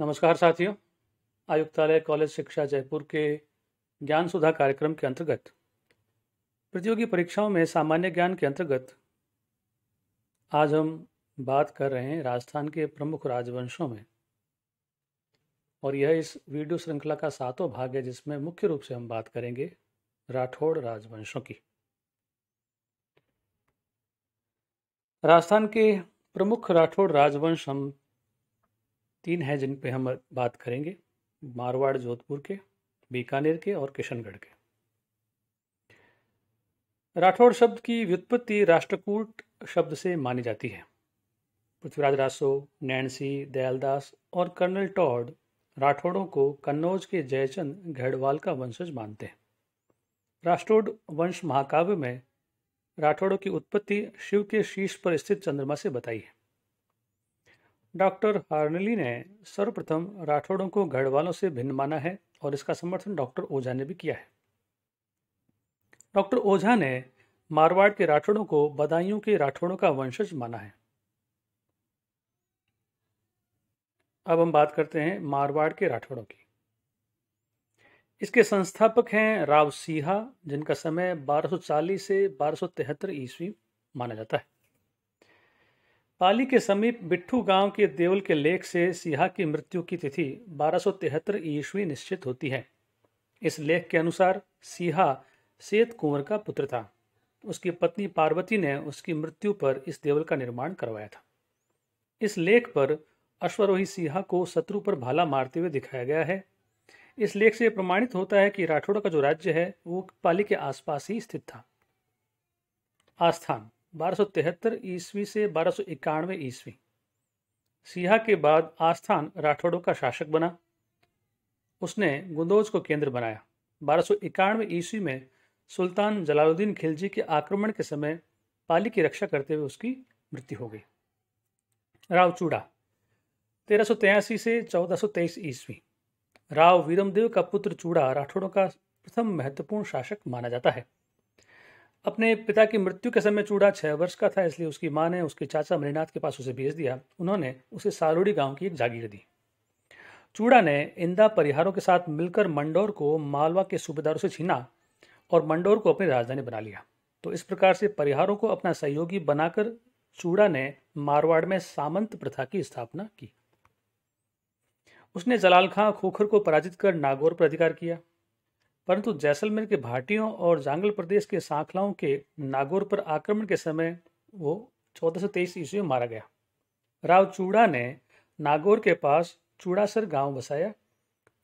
नमस्कार साथियों आयुक्तालय कॉलेज शिक्षा जयपुर के ज्ञान सुधा कार्यक्रम के अंतर्गत प्रतियोगी परीक्षाओं में सामान्य ज्ञान के अंतर्गत आज हम बात कर रहे हैं राजस्थान के प्रमुख राजवंशों में और यह इस वीडियो श्रृंखला का सातों भाग है जिसमें मुख्य रूप से हम बात करेंगे राठौड़ राजवंशों की राजस्थान के प्रमुख राठौड़ राजवंश हम तीन हैं जिन पे हम बात करेंगे मारवाड़ जोधपुर के बीकानेर के और किशनगढ़ के राठौड़ शब्द की व्युत्पत्ति राष्ट्रकूट शब्द से मानी जाती है पृथ्वीराज रासो नैनसी दयालदास और कर्नल टॉड राठौड़ों को कन्नौज के जयचंद घेड़वाल का वंशज मानते हैं राष्ट्रोड वंश महाकाव्य में राठौड़ों की उत्पत्ति शिव के शीश पर स्थित चंद्रमा से बताई है डॉक्टर हार्नली ने सर्वप्रथम राठौड़ों को गढ़वालों से भिन्न माना है और इसका समर्थन डॉक्टर ओझा ने भी किया है डॉक्टर ओझा ने मारवाड़ के राठौड़ों को बदायूं के राठौड़ों का वंशज माना है अब हम बात करते हैं मारवाड़ के राठौड़ों की इसके संस्थापक हैं राव सिहा जिनका समय 1240 से 1273 ईस्वी माना जाता है पाली के समीप बिट्ठू गांव के देवल के लेख से सिहा की मृत्यु की तिथि 1273 ईस्वी निश्चित होती है इस लेख के अनुसार सिहा सेत कुंवर का पुत्र था उसकी पत्नी पार्वती ने उसकी मृत्यु पर इस देवल का निर्माण करवाया था इस लेख पर अश्वरोही सिहा को शत्रु पर भाला मारते हुए दिखाया गया है इस लेख से प्रमाणित होता है कि राठौड़ का जो राज्य है वो पाली के आसपास ही स्थित था आस्थान 1273 ईस्वी से बारह सौ इक्यानवे ईस्वी सिया के बाद आस्थान राठौड़ों का शासक बना उसने गुंदोज को केंद्र बनाया बारह सौ इक्यानवे ईस्वी में सुल्तान जलालुद्दीन खिलजी के आक्रमण के समय पाली की रक्षा करते हुए उसकी मृत्यु हो गई राव चूड़ा तेरह सौ तेयासी से चौदह सौ तेईस ईस्वी राव वीरमदेव का पुत्र चूड़ा राठौड़ों का प्रथम महत्वपूर्ण शासक माना जाता है अपने पिता की मृत्यु के समय चूड़ा छह वर्ष का था इसलिए उसकी माँ ने उसके चाचा मणिनाथ के पास उसे भेज दिया उन्होंने उसे सालोड़ी गांव की एक जागीर दी चूड़ा ने इंदा परिहारों के साथ मिलकर मंडोर को मालवा के सूबेदारों से छीना और मंडोर को अपनी राजधानी बना लिया तो इस प्रकार से परिहारों को अपना सहयोगी बनाकर चूड़ा ने मारवाड़ में सामंत प्रथा की स्थापना की उसने जलाल खां खोखर को पराजित कर नागौर पर अधिकार किया परंतु जैसलमेर के भाटियों और जांगल प्रदेश के सांखलाओं के नागौर पर आक्रमण के समय वो चौदह सौ तेईस ईस्वी में मारा गया राव चूड़ा ने नागौर के पास चूड़ासर गांव बसाया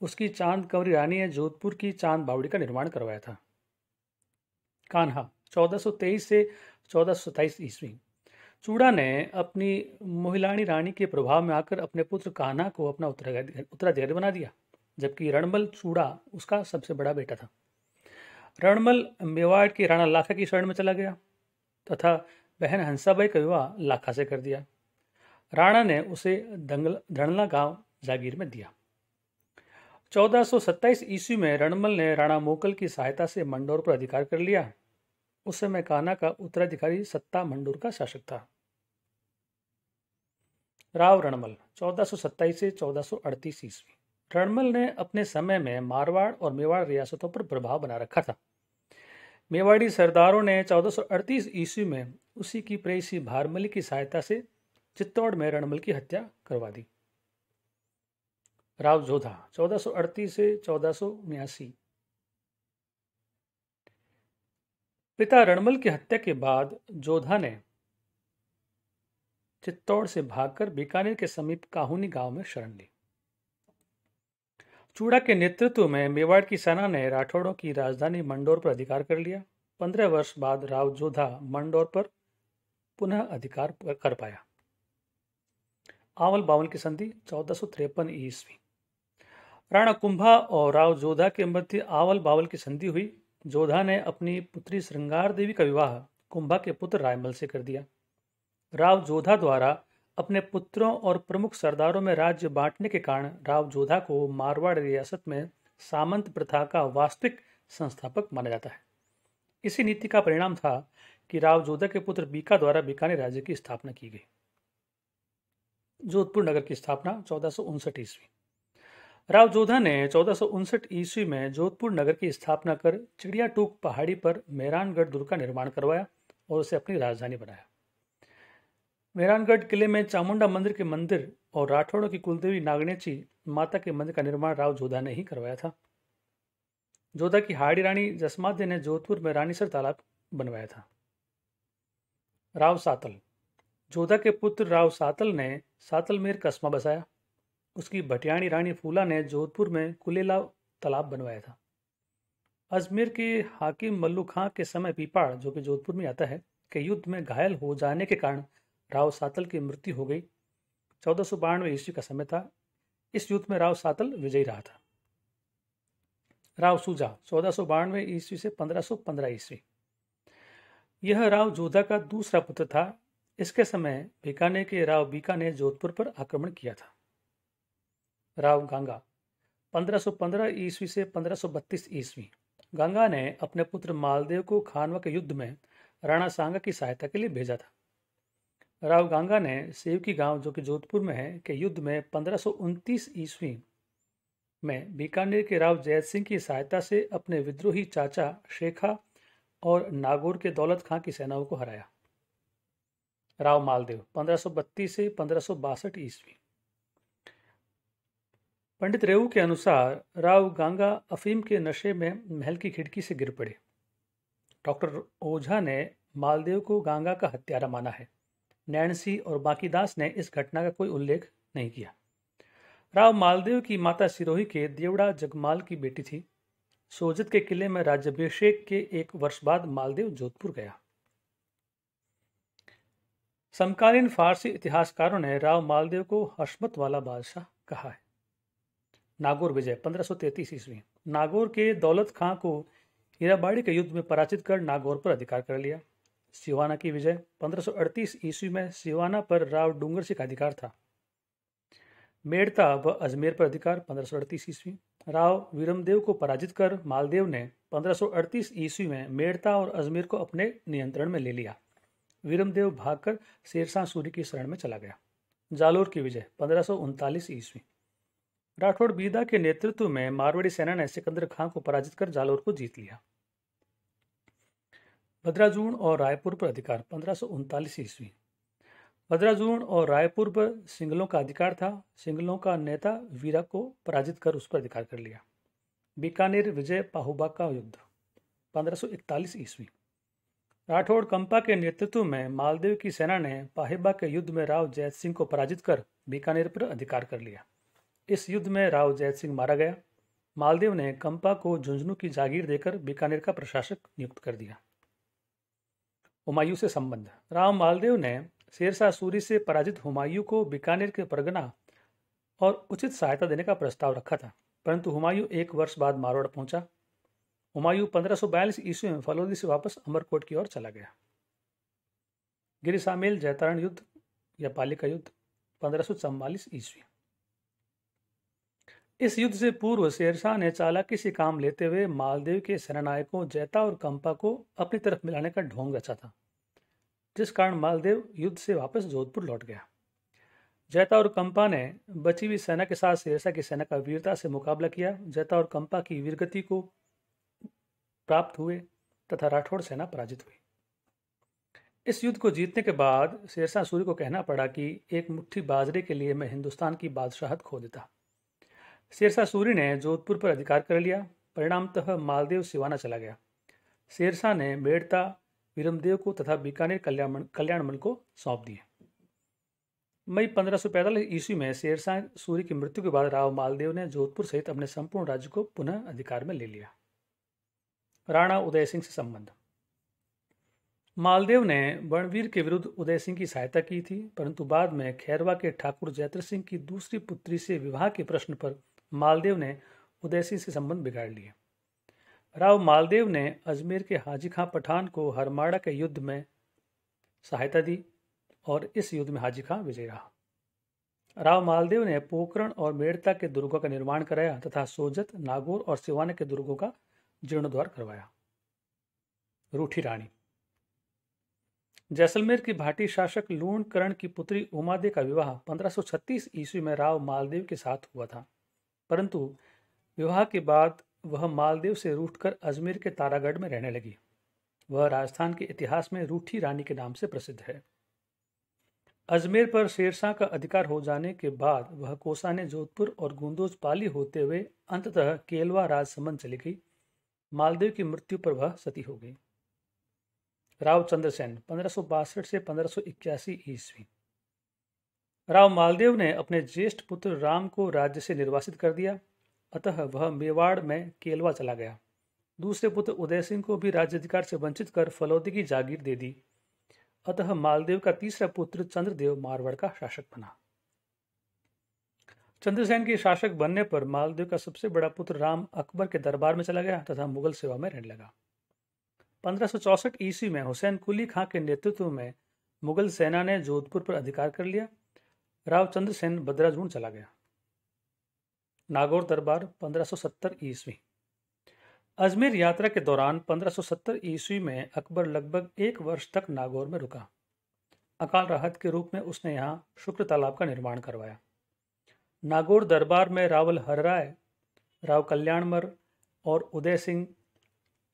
उसकी चांद कंवरी रानी ने जोधपुर की चांद बावड़ी का निर्माण करवाया था कान्हा 1423 से चौदह ईस्वी चूड़ा ने अपनी मोहिलानी रानी के प्रभाव में आकर अपने पुत्र कान्हा को अपना उत्तराधिकारी बना दिया जबकि रणमल चूड़ा उसका सबसे बड़ा बेटा था रणमल मेवाड़ की राणा लाखा की शरण में चला गया तथा बहन हंसाबाई का विवाह लाखा से कर दिया राणा ने उसे दंगल धनला गांव जागीर में दिया 1427 ईस्वी में रणमल ने राणा मोकल की सहायता से मंडोर पर अधिकार कर लिया उस समय काना का उत्तराधिकारी सत्ता मंडोर का शासक था राव रणमल 1427 से 1438 ईस्वी ट्रणमल ने अपने समय में मारवाड़ और मेवाड़ रियासतों पर प्रभाव बना रखा था मेवाड़ी सरदारों ने 1438 ईस्वी में उसी की प्रेसी भारमली की सहायता से चित्तौड़ में रणमल की हत्या करवा दी राव जोधा 1438 से चौदह पिता रणमल की हत्या के बाद जोधा ने चित्तौड़ से भागकर बीकानेर के समीप काहुनी गांव में शरण ली चूड़ा के नेतृत्व में मेवाड़ की सेना ने राठौड़ों की राजधानी मंडोर पर अधिकार कर लिया पंद्रह वर्ष बाद राव जोधा मंडोर पर पुनः अधिकार कर पाया आवल बावल की संधि चौदह सौ त्रेपन ईस्वी राणा कुंभा और राव जोधा के मध्य आवल बावल की संधि हुई जोधा ने अपनी पुत्री श्रृंगार देवी का विवाह कुंभा के पुत्र रायमल से कर दिया राव जोधा द्वारा अपने पुत्रों और प्रमुख सरदारों में राज्य बांटने के कारण राव जोधा को मारवाड़ रियासत में सामंत प्रथा का वास्तविक संस्थापक माना जाता है इसी नीति का परिणाम था कि राव जोधा के पुत्र बीका द्वारा बीकानेर राज्य की स्थापना की गई जोधपुर नगर की स्थापना चौदह ईस्वी राव जोधा ने चौदह ईस्वी में जोधपुर नगर की स्थापना कर चिड़ियाटूक पहाड़ी पर मेहरानगढ़ दुर्ग का निर्माण करवाया और उसे अपनी राजधानी बनाया मेहरानगढ़ किले में चामुंडा मंदिर के मंदिर और राठौड़ों की कुलदेवी नागनेची माता के मंदिर का निर्माण राव जोधा ने ही करवाया था जोधा की हाड़ी रानी जसमाद्य ने जोधपुर में रानीसर तालाब बनवाया था राव सातल जोधा के पुत्र राव सातल ने सातलमेर कस्बा बसाया उसकी भटियाणी रानी फूला ने जोधपुर में कुलेला तालाब बनवाया था अजमेर के हाकिम मल्लू खां के समय पीपाड़ जो कि जोधपुर में आता है के युद्ध में घायल हो जाने के कारण राव सातल की मृत्यु हो गई चौदह सौ बानवे ईस्वी का समय था इस युद्ध में राव सातल विजयी रहा था राव सूजा चौदह सौ बानवे ईस्वी से पंद्रह सौ पंद्रह ईस्वी यह राव जोधा का दूसरा पुत्र था इसके समय बीकानेर के राव बीका ने जोधपुर पर आक्रमण किया था राव सौ 1515 ईस्वी से 1532 ईस्वी गंगा ने अपने पुत्र मालदेव को खानवा के युद्ध में राणा सांगा की सहायता के लिए भेजा था राव गांगा ने सेवकी गांव जो कि जोधपुर में है के युद्ध में पंद्रह ईस्वी में बीकानेर के राव जयत सिंह की सहायता से अपने विद्रोही चाचा शेखा और नागौर के दौलत खां की सेनाओं को हराया राव मालदेव 1532 से पंद्रह ईस्वी पंडित रेऊ के अनुसार राव गांगा अफीम के नशे में महल की खिड़की से गिर पड़े डॉक्टर ओझा ने मालदेव को गांगा का हत्यारा माना है नैनसी और बाकी दास ने इस घटना का कोई उल्लेख नहीं किया राव मालदेव की माता सिरोही के देवड़ा जगमाल की बेटी थी सोजत के किले में राज्यभिषेक के एक वर्ष बाद मालदेव जोधपुर गया समकालीन फारसी इतिहासकारों ने राव मालदेव को हसमत वाला बादशाह कहा है नागौर विजय 1533 ईस्वी नागौर के दौलत खां को हीराबाड़ी के युद्ध में पराजित कर नागौर पर अधिकार कर लिया सिवाना की विजय 1538 ईस्वी में सिवाना पर राव डूंगर सिंह का अधिकार था मेड़ता व अजमेर पर अधिकार 1538 ईस्वी राव वीरमदेव को पराजित कर मालदेव ने 1538 ईस्वी में मेड़ता और अजमेर को अपने नियंत्रण में ले लिया वीरमदेव भागकर शेरशाह सूरी की शरण में चला गया जालोर की विजय पंद्रह ईस्वी राठौड़ बीदा के नेतृत्व में मारवाड़ी सेना ने सिकंदर खां को पराजित कर जालोर को जीत लिया भद्राजूण और रायपुर पर अधिकार पंद्रह सौ ईस्वी भद्राजूण और रायपुर पर सिंगलों का अधिकार था सिंगलों का नेता वीरा को पराजित कर उस पर अधिकार कर लिया बीकानेर विजय पाहुबा का युद्ध 1541 ईस्वी राठौड़ कंपा के नेतृत्व में मालदेव की सेना ने पाहिबा के युद्ध में राव जयत सिंह को पराजित कर बीकानेर पर अधिकार कर लिया इस युद्ध में राव जयत सिंह मारा गया मालदेव ने कंपा को झुंझुनू की जागीर देकर बीकानेर का प्रशासक नियुक्त कर दिया हुमायूं से संबंध राम मालदेव ने शेरशाह सूरी से पराजित हुमायूं को बीकानेर के परगना और उचित सहायता देने का प्रस्ताव रखा था परंतु हुमायूं एक वर्ष बाद मारवाड़ पहुंचा हुमायूं पंद्रह ईस्वी में फलोदी से वापस अमरकोट की ओर चला गया गिरिसामेल जैतारण युद्ध या पालिका युद्ध पंद्रह ईस्वी इस युद्ध से पूर्व शेरशाह ने चालाकी से काम लेते हुए मालदेव के सेनानायकों जैता और कंपा को अपनी तरफ मिलाने का ढोंग रचा था जिस कारण मालदेव युद्ध से वापस जोधपुर लौट गया जैता और कंपा ने बची हुई सेना के साथ शेरशाह की सेना का वीरता से मुकाबला किया जैता और कंपा की वीरगति को प्राप्त हुए तथा राठौड़ सेना पराजित हुई इस युद्ध को जीतने के बाद शेरशाह सूर्य को कहना पड़ा कि एक मुट्ठी बाजरे के लिए मैं हिंदुस्तान की बादशाहत खो देता शेरशाह सूरी ने जोधपुर पर अधिकार कर लिया परिणामतः मालदेव सिवाना चला गया शेरशाह ने मेड़ता वीरमदेव को तथा बीकानेर कल्याण कल्याणमन को सौंप दिए मई पंद्रह सौ पैंतालीस ईस्वी में शेरशाह सूरी की मृत्यु के बाद राव मालदेव ने जोधपुर सहित अपने संपूर्ण राज्य को पुनः अधिकार में ले लिया राणा उदय सिंह से संबंध मालदेव ने बणवीर के विरुद्ध उदय सिंह की सहायता की थी परंतु बाद में खैरवा के ठाकुर जयत्र सिंह की दूसरी पुत्री से विवाह के प्रश्न पर मालदेव ने उदयसी से संबंध बिगाड़ लिए राव मालदेव ने अजमेर के हाजी खां पठान को हरमाड़ा के युद्ध में सहायता दी और इस युद्ध में हाजी खां विजय रहा राव मालदेव ने पोकरण और मेड़ता के दुर्गों का निर्माण कराया तथा सोजत नागौर और सिवाने के दुर्गों का जीर्णोद्वार करवाया रूठी रानी जैसलमेर की भाटी शासक लूण करण की पुत्री उमादे का विवाह 1536 ईस्वी में राव मालदेव के साथ हुआ था परंतु विवाह के बाद वह मालदेव से रूठकर अजमेर के तारागढ़ में रहने लगी वह राजस्थान के इतिहास में रूठी रानी के नाम से प्रसिद्ध है अजमेर पर शेरशाह का अधिकार हो जाने के बाद वह कोसा ने जोधपुर और गुंदोज पाली होते हुए अंततः केलवा राजसमंद चली गई मालदेव की मृत्यु पर वह सती हो गई राव चंद्रसेन पंद्रह से पंद्रह ईस्वी राव मालदेव ने अपने ज्येष्ठ पुत्र राम को राज्य से निर्वासित कर दिया अतः वह मेवाड़ में केलवा चला गया दूसरे पुत्र उदय सिंह को भी राज्य अधिकार से वंचित कर फलौदी की जागीर दे दी अतः मालदेव का तीसरा पुत्र चंद्रदेव मारवाड़ का शासक बना चंद्रसेन के शासक बनने पर मालदेव का सबसे बड़ा पुत्र राम अकबर के दरबार में चला गया तथा मुगल सेवा में रहने लगा पंद्रह ईस्वी में हुसैन कुली खां के नेतृत्व में मुगल सेना ने जोधपुर पर अधिकार कर लिया रावचंद्र सेन भद्राजून चला गया नागौर दरबार 1570 ईस्वी अजमेर यात्रा के दौरान 1570 ईस्वी में अकबर लगभग एक वर्ष तक नागौर में रुका अकाल राहत के रूप में उसने यहाँ शुक्र तालाब का निर्माण करवाया नागौर दरबार में रावल राय राव कल्याणमर और उदय सिंह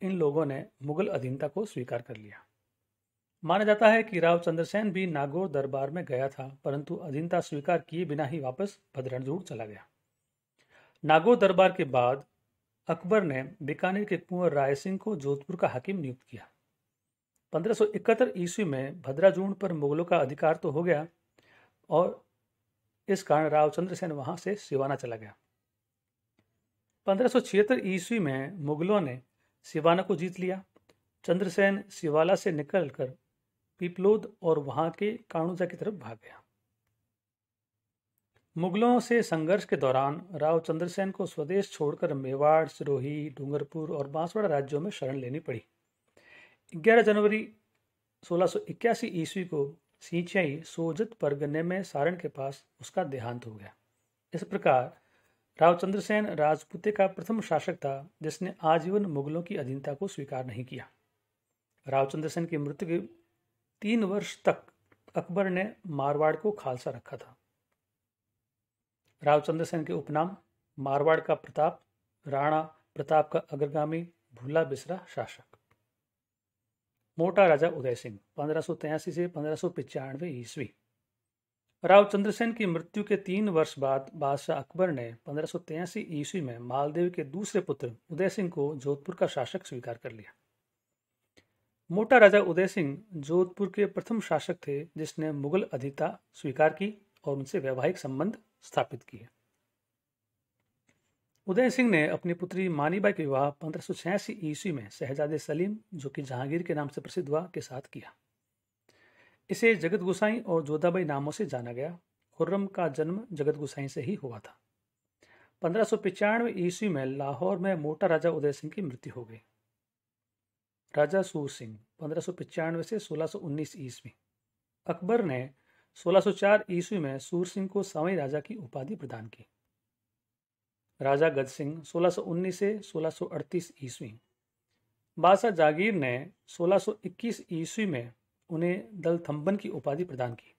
इन लोगों ने मुगल अधीनता को स्वीकार कर लिया माना जाता है कि राव चंद्रसेन भी नागौर दरबार में गया था परंतु अधीनता स्वीकार किए बिना ही वापस भद्रणजूर चला गया नागौर दरबार के बाद अकबर ने बीकानेर के कुंवर राय सिंह को जोधपुर का हाकिम नियुक्त किया 1571 ईस्वी में भद्राजूर्ण पर मुगलों का अधिकार तो हो गया और इस कारण राव चंद्रसेन वहां से सिवाना चला गया 1576 ईस्वी में मुगलों ने सिवाना को जीत लिया चंद्रसेन सिवाला से निकलकर पिपलोद और वहां के काणुजा की तरफ भाग गया मुगलों से संघर्ष के दौरान राव चंद्रसेन को स्वदेश छोड़कर मेवाड़ सिरोही डूंगरपुर और बांसवाड़ा राज्यों में शरण लेनी पड़ी 11 जनवरी 1681 ईस्वी को सिंचाई सोजत परगने में सारण के पास उसका देहांत हो गया इस प्रकार राव चंद्रसेन राजपूते का प्रथम शासक था जिसने आजीवन मुगलों की अधीनता को स्वीकार नहीं किया रावचंद्र सेन की मृत्यु तीन वर्ष तक अकबर ने मारवाड़ को खालसा रखा था रावचंद्र सेन के उपनाम मारवाड़ का प्रताप राणा प्रताप का अग्रगामी भूला बिसरा शासक मोटा राजा उदय सिंह पंद्रह से पंद्रह ईस्वी राव चंद्रसेन की मृत्यु के तीन वर्ष बाद बादशाह अकबर ने पंद्रह ईस्वी में मालदेव के दूसरे पुत्र उदय सिंह को जोधपुर का शासक स्वीकार कर लिया मोटा राजा उदय सिंह जोधपुर के प्रथम शासक थे जिसने मुगल अधीनता स्वीकार की और उनसे वैवाहिक संबंध स्थापित किए उदय सिंह ने अपनी पुत्री मानीबाई का विवाह पंद्रह ईस्वी में शहजादे सलीम जो कि जहांगीर के नाम से प्रसिद्ध हुआ के साथ किया इसे जगत गुसाई और जोधाबाई नामों से जाना गया खुर्रम का जन्म जगत गुसाई से ही हुआ था पंद्रह ईस्वी में लाहौर में मोटा राजा उदय सिंह की मृत्यु हो गई राजा सूर सिंह पंद्रह से 1619 ईस्वी अकबर ने 1604 ईस्वी में सूर सिंह को सावई राजा की उपाधि प्रदान की राजा गज सिंह 1619 से 1638 ईस्वी बादशाह जागीर ने 1621 ईस्वी में उन्हें दलथम्बन की उपाधि प्रदान की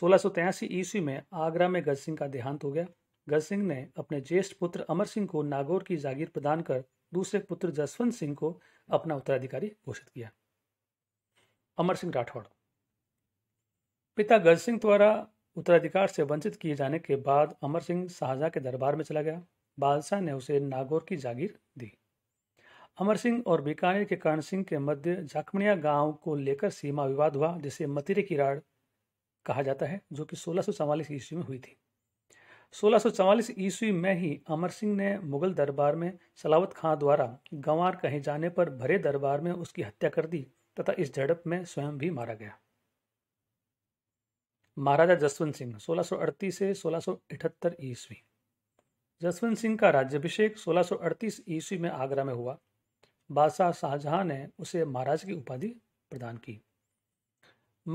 सोलह ईस्वी में आगरा में गज सिंह का देहांत हो गया गज सिंह ने अपने ज्येष्ठ पुत्र अमर सिंह को नागौर की जागीर प्रदान कर दूसरे पुत्र जसवंत सिंह को अपना उत्तराधिकारी घोषित किया अमर सिंह राठौड़ पिता गज सिंह द्वारा उत्तराधिकार से वंचित किए जाने के बाद अमर सिंह शाहजहा के दरबार में चला गया बादशाह ने उसे नागौर की जागीर दी अमर सिंह और बीकानेर के कर्ण सिंह के मध्य जाखमणिया गांव को लेकर सीमा विवाद हुआ जिसे मतिरे की राड़ कहा जाता है जो कि सोलह सौ ईस्वी में हुई थी सोलह ईस्वी में ही अमर सिंह ने मुगल दरबार में सलावत खां द्वारा गंवार कहे जाने पर भरे दरबार में उसकी हत्या कर दी तथा इस झड़प में स्वयं भी मारा गया महाराजा जसवंत सिंह 1638 से 1678 ईस्वी जसवंत सिंह का राज्यभिषेक 1638 ईस्वी में आगरा में हुआ बादशाह शाहजहां ने उसे महाराज की उपाधि प्रदान की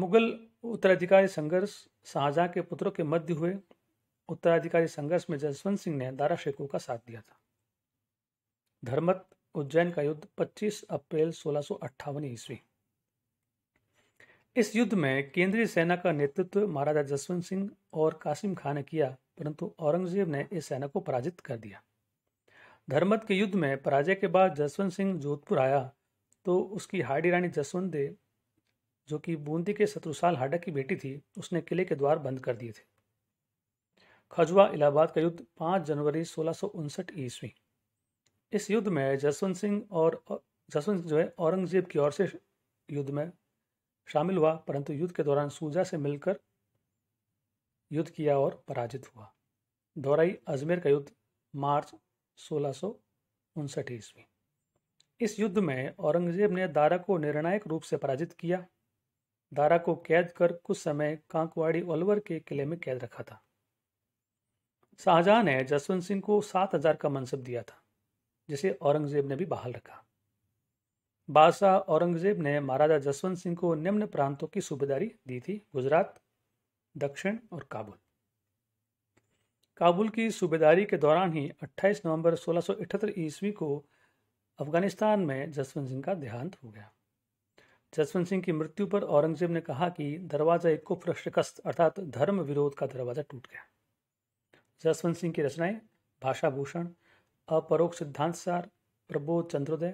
मुगल उत्तराधिकारी संघर्ष शाहजहां के पुत्रों के मध्य हुए उत्तराधिकारी संघर्ष में जसवंत सिंह ने दारा शेखों का साथ दिया था धर्मत उज्जैन का युद्ध 25 अप्रैल सोलह ईस्वी इस युद्ध में केंद्रीय सेना का नेतृत्व महाराजा जसवंत सिंह और कासिम खां ने किया परंतु औरंगजेब ने इस सेना को पराजित कर दिया धर्मत के युद्ध में पराजय के बाद जसवंत सिंह जोधपुर आया तो उसकी हाडी रानी जसवंत देव जो कि बूंदी के शत्रुसाल हाडा की बेटी थी उसने किले के द्वार बंद कर दिए थे खजुआ इलाहाबाद का युद्ध 5 जनवरी सोलह ईस्वी इस युद्ध में जसवंत सिंह और जसवंत जो है औरंगजेब की ओर से युद्ध में शामिल हुआ परंतु युद्ध के दौरान सूजा से मिलकर युद्ध किया और पराजित हुआ दौराई अजमेर का युद्ध मार्च सोलह ईस्वी इस युद्ध में औरंगजेब ने दारा को निर्णायक रूप से पराजित किया दारा को कैद कर कुछ समय कांकवाड़ी अलवर के किले में कैद रखा था शाहजहां ने जसवंत सिंह को सात हजार का मनसब दिया था जिसे औरंगजेब ने भी बहाल रखा बादशाह औरंगजेब ने महाराजा जसवंत सिंह को निम्न प्रांतों की सूबेदारी दी थी गुजरात दक्षिण और काबुल काबुल की सूबेदारी के दौरान ही 28 नवंबर 1678 ईस्वी को अफगानिस्तान में जसवंत सिंह का देहांत हो गया जसवंत सिंह की मृत्यु पर औरंगजेब ने कहा कि दरवाज़ा एक कुफ्र शिकस्त अर्थात धर्म विरोध का दरवाज़ा टूट गया जसवंत सिंह की रचनाएं भाषाभूषण अपरोक्ष सिद्धांत सार प्रबोध चंद्रोदय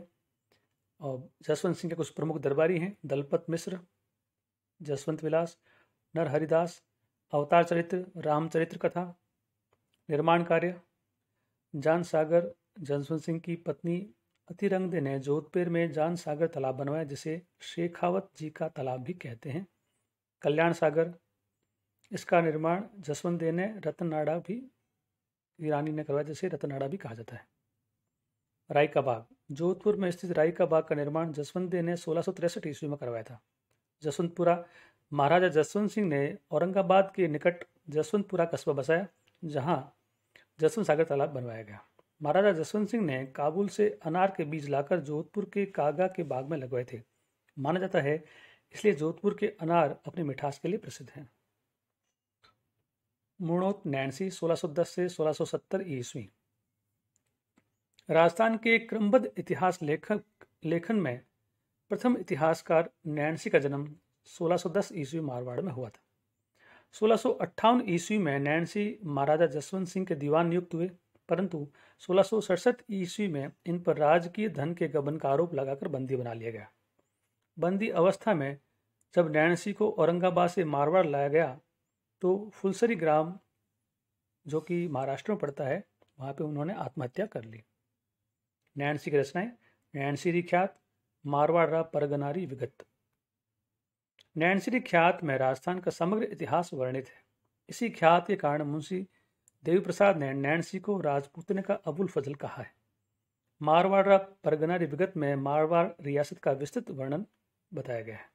और जसवंत सिंह के कुछ प्रमुख दरबारी हैं दलपत मिश्र जसवंत विलास नर हरिदास अवतार चरित्र रामचरित्र कथा निर्माण कार्य जान सागर जसवंत सिंह की पत्नी अतिरंगदे ने जोधपुर में जान सागर तालाब बनवाया जिसे शेखावत जी का तालाब भी कहते हैं कल्याण सागर इसका निर्माण जसवंत दे ने रतन नाडा भी ईरानी ने करवाया जिसे रतनाड़ा भी कहा जाता है राय का बाग जोधपुर में स्थित राय का बाग का निर्माण जसवंत देव ने सोलह सौ तिरसठ ईस्वी में करवाया था जसवंतपुरा महाराजा जसवंत सिंह ने औरंगाबाद के निकट जसवंतपुरा कस्बा बसाया जहाँ जसवंत सागर तालाब बनवाया गया महाराजा जसवंत सिंह ने काबुल से अनार के बीज लाकर जोधपुर के कागा के बाग में लगवाए थे माना जाता है इसलिए जोधपुर के अनार अपनी मिठास के लिए प्रसिद्ध हैं मुणोत नैन्सी 1610 से 1670 ईस्वी राजस्थान के क्रमबद्ध इतिहास लेखक लेखन में प्रथम इतिहासकार नैन्सी का जन्म 1610 ईस्वी मारवाड़ में हुआ था सोलह ईस्वी में नैन्सी महाराजा जसवंत सिंह के दीवान नियुक्त हुए परंतु सोलह ईस्वी में इन पर राजकीय धन के गबन का आरोप लगाकर बंदी बना लिया गया बंदी अवस्था में जब नैन्सी को औरंगाबाद से मारवाड़ लाया गया तो फुलसरी ग्राम जो कि महाराष्ट्र में पड़ता है वहाँ पे उन्होंने आत्महत्या कर ली नैनसी की रचनाएं नैनसिरी ख्यात मारवाड़ा परगनारी विगत नैनसिरी ख्यात में राजस्थान का समग्र इतिहास वर्णित है इसी ख्यात के कारण मुंशी देवी प्रसाद ने नैनसी को राजपूतने का अबुल फजल कहा है रा परगनारी विगत में मारवाड़ रियासत का विस्तृत वर्णन बताया गया है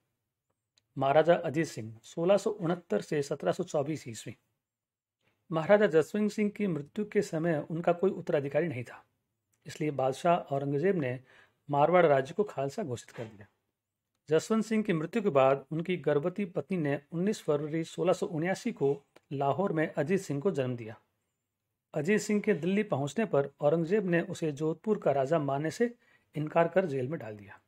महाराजा अजीत सिंह सोलह से सत्रह ईस्वी महाराजा जसवंत सिंह की मृत्यु के समय उनका कोई उत्तराधिकारी नहीं था इसलिए बादशाह औरंगजेब ने मारवाड़ राज्य को खालसा घोषित कर दिया जसवंत सिंह की मृत्यु के बाद उनकी गर्भवती पत्नी ने 19 फरवरी सोलह को लाहौर में अजीत सिंह को जन्म दिया अजीत सिंह के दिल्ली पहुंचने पर औरंगजेब ने उसे जोधपुर का राजा मानने से इनकार कर जेल में डाल दिया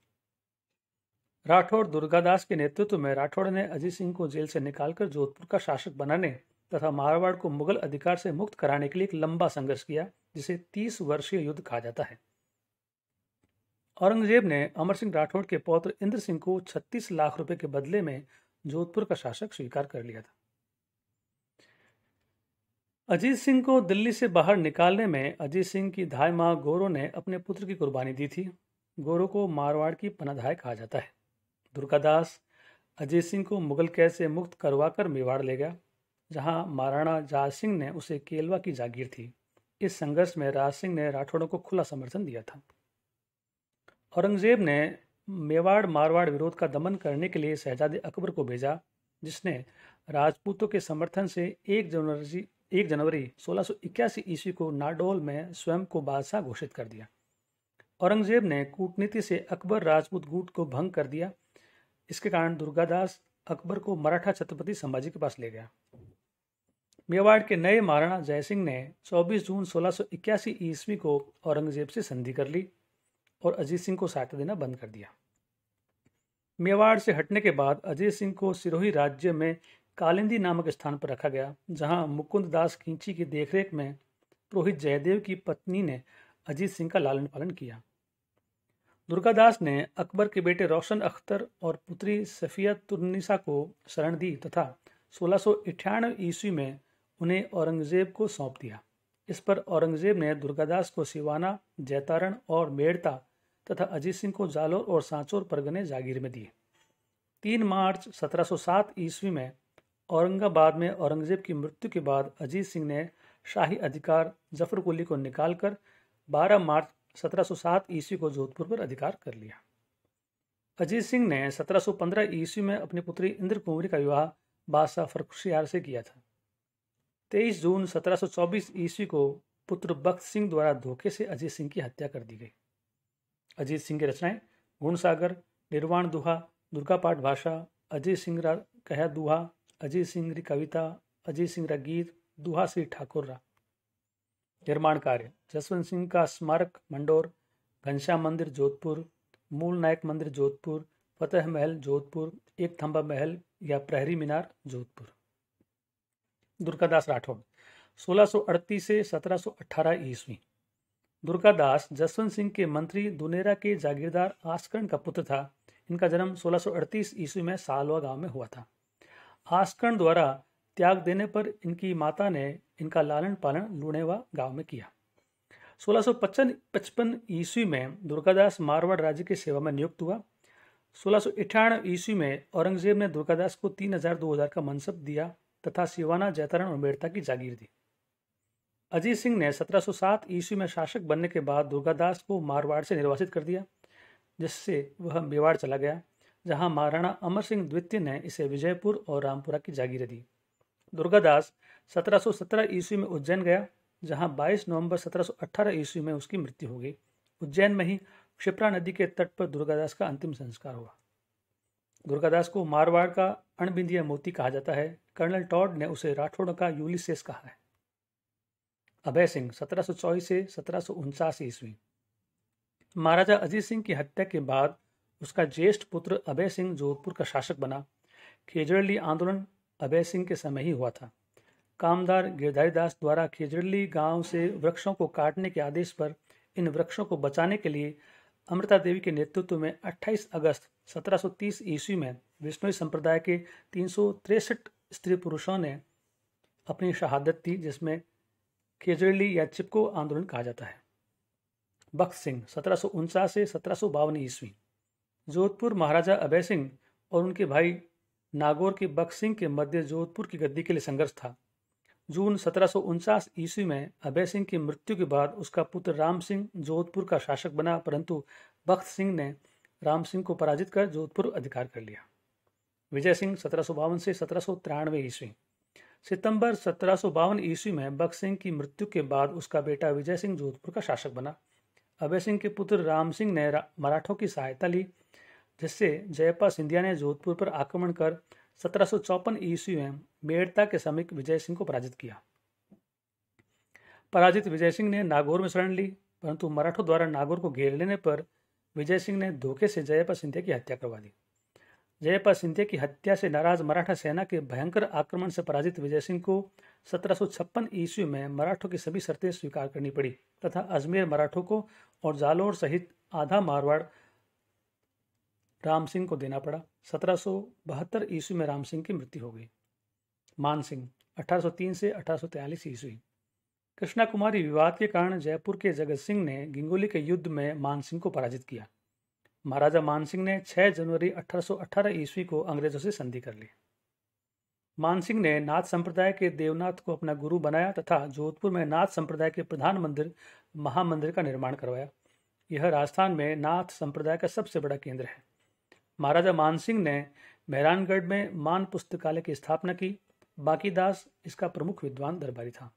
राठौड़ दुर्गादास के नेतृत्व में राठौड़ ने अजीत सिंह को जेल से निकालकर जोधपुर का शासक बनाने तथा मारवाड़ को मुगल अधिकार से मुक्त कराने के लिए एक लंबा संघर्ष किया जिसे तीस वर्षीय युद्ध कहा जाता है औरंगजेब ने अमर सिंह राठौड़ के पौत्र इंद्र सिंह को 36 लाख रुपए के बदले में जोधपुर का शासक स्वीकार कर लिया था अजीत सिंह को दिल्ली से बाहर निकालने में अजीत सिंह की धाय माँ गोरो ने अपने पुत्र की कुर्बानी दी थी गोरो को मारवाड़ की पनाधाय कहा जाता है दुर्गादास अजय सिंह को मुगल कैद से मुक्त करवाकर मेवाड़ ले गया जहां महाराणा जहाज सिंह ने उसे केलवा की जागीर थी इस संघर्ष में राज सिंह ने राठौड़ों को खुला समर्थन दिया था औरंगजेब ने मेवाड़ मारवाड़ विरोध का दमन करने के लिए शहजादे अकबर को भेजा जिसने राजपूतों के समर्थन से एक जनवरी एक जनवरी सोलह ईस्वी को नाडोल में स्वयं को बादशाह घोषित कर दिया औरंगजेब ने कूटनीति से अकबर राजपूत गुट को भंग कर दिया इसके कारण दुर्गादास अकबर को मराठा छत्रपति संभाजी के पास ले गया मेवाड़ के नए महाराणा जयसिंह ने 24 जून 1681 ईस्वी को औरंगजेब से संधि कर ली और अजीत सिंह को सहायता देना बंद कर दिया मेवाड़ से हटने के बाद अजीत सिंह को सिरोही राज्य में कालिंदी नामक स्थान पर रखा गया जहां मुकुंद दास खींची की देखरेख में पुरोहित जयदेव की पत्नी ने अजीत सिंह का लालन पालन किया दुर्गादास ने अकबर के बेटे रोशन अख्तर और पुत्री सफ़िया तुरनिसा को शरण दी तथा सोलह ईस्वी में उन्हें औरंगज़ेब को सौंप दिया इस पर औरंगज़ेब ने दुर्गादास को सिवाना जैतारण और मेड़ता तथा अजीत सिंह को जालोर और सांचोर परगने जागीर में दिए तीन मार्च 1707 ईस्वी में औरंगाबाद में औरंगज़ेब की मृत्यु के बाद अजीत सिंह ने शाही अधिकार जफरकुली को निकालकर 12 मार्च 1707 ईस्वी को जोधपुर पर अधिकार कर लिया अजीत सिंह ने 1715 ईस्वी में अपनी पुत्री इंद्र कुंवरी का विवाह बादशाह फरखुशियार से किया था 23 जून 1724 ईस्वी को पुत्र बख्त सिंह द्वारा धोखे से अजीत सिंह की हत्या कर दी गई अजीत सिंह की रचनाएं गुणसागर निर्वाण दुहा दुर्गा पाठ भाषा अजीत सिंह रा कह दुहा अजीत सिंह री कविता अजीत सिंह रा गीत दुहा श्री ठाकुर रा निर्माण कार्य जसवंत सिंह का स्मारक मंडोर घनश्याम मंदिर जोधपुर मूल नायक मंदिर जोधपुर फतेह महल जोधपुर एक थम्बा महल या प्रहरी मीनार जोधपुर दुर्गादास राठौड़ 1638 से 1718 ईस्वी दुर्गादास जसवंत सिंह के मंत्री दुनेरा के जागीरदार आस्करण का पुत्र था इनका जन्म 1638 ईस्वी में सालवा गांव में हुआ था आस्करण द्वारा त्याग देने पर इनकी माता ने इनका लालन पालन लुणेवा गांव में किया सोलह सौ पचपन ईस्वी में दुर्गादास मारवाड़ राज्य की सेवा में नियुक्त हुआ सोलह सौ ईस्वी में औरंगजेब ने दुर्गादास को तीन हजार दो हजार का मनसब दिया तथा सिवाना जैतरण और मेड़ता की जागीर दी अजीत सिंह ने 1707 ईस्वी में शासक बनने के बाद दुर्गादास को मारवाड़ से निर्वासित कर दिया जिससे वह मेवाड़ चला गया जहां महाराणा अमर सिंह द्वितीय ने इसे विजयपुर और रामपुरा की जागीर दी दुर्गादास 1717 ईस्वी में उज्जैन गया जहां 22 नवंबर 1718 ईस्वी में उसकी मृत्यु हो गई उज्जैन में ही क्षिप्रा नदी के तट पर दुर्गादास का अंतिम संस्कार हुआ दुर्गादास को मारवाड़ का अणबिंदिया मोती कहा जाता है कर्नल टॉड ने उसे राठौड़ का यूलिसेस कहा है अभय सिंह सत्रह से सत्रह ईस्वी महाराजा अजीत सिंह की हत्या के बाद उसका ज्येष्ठ पुत्र अभय सिंह जोधपुर का शासक बना खेजड़ली आंदोलन अभय सिंह के समय ही हुआ था कामदार गिरधारी दास द्वारा खिजरली गांव से वृक्षों को काटने के आदेश पर इन वृक्षों को बचाने के लिए अमृता देवी के नेतृत्व में 28 अगस्त 1730 ईस्वी में विष्णु संप्रदाय के तीन स्त्री पुरुषों ने अपनी शहादत दी जिसमें खेजरली या चिपको आंदोलन कहा जाता है बख्त सिंह सत्रह से सत्रह ईस्वी जोधपुर महाराजा अभय सिंह और उनके भाई नागौर के बक्सिंग के मध्य जोधपुर की गद्दी के लिए संघर्ष था जून सत्रह ईस्वी में अभय सिंह की मृत्यु के बाद उसका पुत्र राम सिंह जोधपुर का शासक बना परंतु बख्त सिंह ने राम सिंह को पराजित कर जोधपुर अधिकार कर लिया विजय सिंह सत्रह से सत्रह ईस्वी सितंबर सत्रह ईस्वी में बख्त सिंह की मृत्यु के बाद उसका बेटा विजय सिंह जोधपुर का शासक बना अभय सिंह के पुत्र राम सिंह ने मराठों की सहायता ली जिससे जयपाल सिंधिया ने जोधपुर पर आक्रमण कर सत्रह सौ चौपन ईस्वी में मेड़ता के समीप विजय सिंह को पराजित किया पराजित विजय सिंह ने नागौर में शरण ली परंतु मराठों द्वारा नागौर को घेर लेने पर विजय सिंह ने धोखे से जयपाल सिंधिया की हत्या करवा दी जयपाल सिंधिया की हत्या से नाराज मराठा सेना के भयंकर आक्रमण से पराजित विजय सिंह को सत्रह ईस्वी में मराठों की सभी शर्तें स्वीकार करनी पड़ी तथा अजमेर मराठों को और जालोर सहित आधा मारवाड़ राम सिंह को देना पड़ा सत्रह सौ बहत्तर ईस्वी में राम सिंह की मृत्यु हो गई मान सिंह अठारह से अठारह ईस्वी कृष्णा कुमारी विवाद के कारण जयपुर के जगत सिंह ने गिंगोली के युद्ध में मान सिंह को पराजित किया महाराजा मान सिंह ने 6 जनवरी 1818 ईस्वी को अंग्रेजों से संधि कर ली मान सिंह ने नाथ संप्रदाय के देवनाथ को अपना गुरु बनाया तथा जोधपुर में नाथ संप्रदाय के प्रधान मंदिर महामंदिर का निर्माण करवाया यह राजस्थान में नाथ संप्रदाय का सबसे बड़ा केंद्र है महाराजा मानसिंह ने मेहरानगढ़ में मान पुस्तकालय की स्थापना की बाकी दास इसका प्रमुख विद्वान दरबारी था